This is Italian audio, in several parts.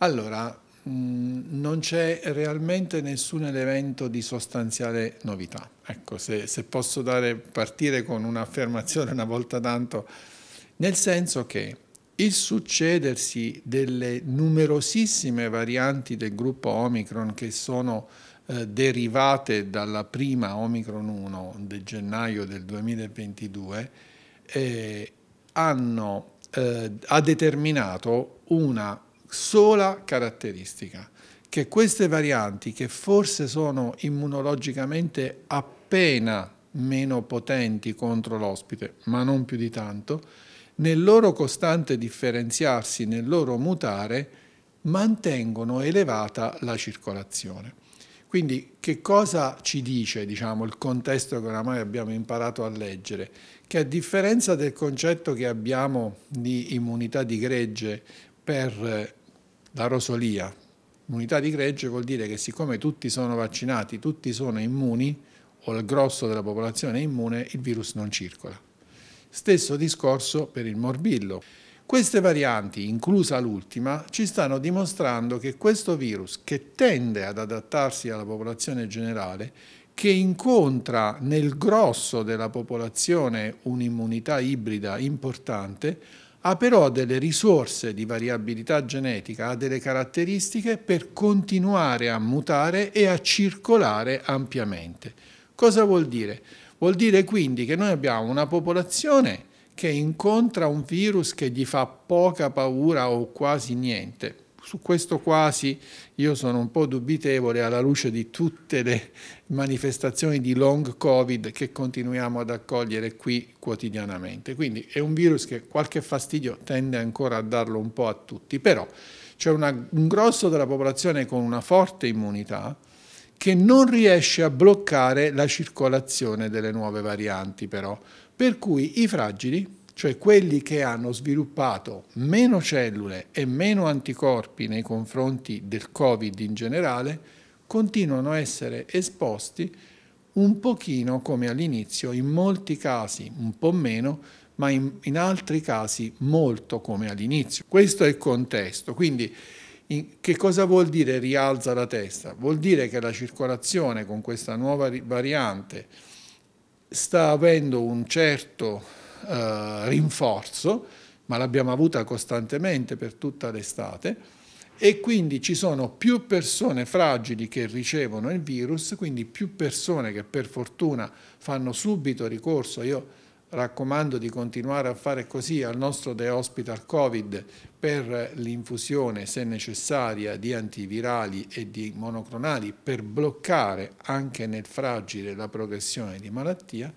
Allora, mm, non c'è realmente nessun elemento di sostanziale novità. Ecco, se, se posso dare, partire con un'affermazione una volta tanto, nel senso che il succedersi delle numerosissime varianti del gruppo Omicron che sono eh, derivate dalla prima Omicron 1 del gennaio del 2022 eh, hanno, eh, ha determinato una sola caratteristica, che queste varianti, che forse sono immunologicamente appena meno potenti contro l'ospite, ma non più di tanto, nel loro costante differenziarsi, nel loro mutare, mantengono elevata la circolazione. Quindi che cosa ci dice diciamo, il contesto che oramai abbiamo imparato a leggere? Che a differenza del concetto che abbiamo di immunità di gregge per la rosolia. Immunità di gregge vuol dire che siccome tutti sono vaccinati, tutti sono immuni, o il grosso della popolazione è immune, il virus non circola. Stesso discorso per il morbillo. Queste varianti, inclusa l'ultima, ci stanno dimostrando che questo virus, che tende ad adattarsi alla popolazione generale, che incontra nel grosso della popolazione un'immunità ibrida importante, ha però delle risorse di variabilità genetica, ha delle caratteristiche per continuare a mutare e a circolare ampiamente. Cosa vuol dire? Vuol dire quindi che noi abbiamo una popolazione che incontra un virus che gli fa poca paura o quasi niente su questo quasi io sono un po' dubitevole alla luce di tutte le manifestazioni di long covid che continuiamo ad accogliere qui quotidianamente. Quindi è un virus che qualche fastidio tende ancora a darlo un po' a tutti, però c'è un grosso della popolazione con una forte immunità che non riesce a bloccare la circolazione delle nuove varianti però, per cui i fragili cioè quelli che hanno sviluppato meno cellule e meno anticorpi nei confronti del Covid in generale, continuano a essere esposti un pochino come all'inizio, in molti casi un po' meno, ma in, in altri casi molto come all'inizio. Questo è il contesto, quindi in, che cosa vuol dire rialza la testa? Vuol dire che la circolazione con questa nuova variante sta avendo un certo eh, rinforzo, ma l'abbiamo avuta costantemente per tutta l'estate, e quindi ci sono più persone fragili che ricevono il virus, quindi più persone che per fortuna fanno subito ricorso. Io raccomando di continuare a fare così al nostro The Hospital Covid per l'infusione, se necessaria, di antivirali e di monoclonali per bloccare anche nel fragile la progressione di malattia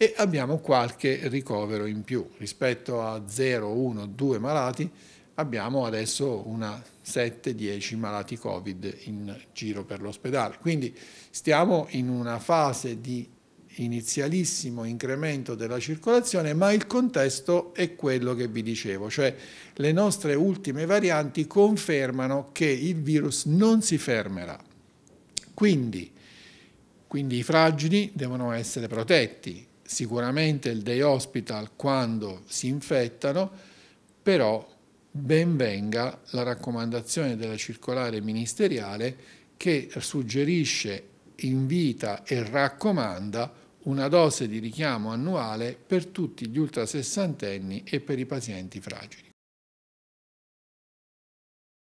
e abbiamo qualche ricovero in più. Rispetto a 0, 1, 2 malati abbiamo adesso una 7-10 malati Covid in giro per l'ospedale. Quindi stiamo in una fase di inizialissimo incremento della circolazione, ma il contesto è quello che vi dicevo, cioè le nostre ultime varianti confermano che il virus non si fermerà. Quindi, quindi i fragili devono essere protetti, sicuramente il day hospital quando si infettano, però ben venga la raccomandazione della circolare ministeriale che suggerisce, invita e raccomanda una dose di richiamo annuale per tutti gli ultrasessantenni e per i pazienti fragili.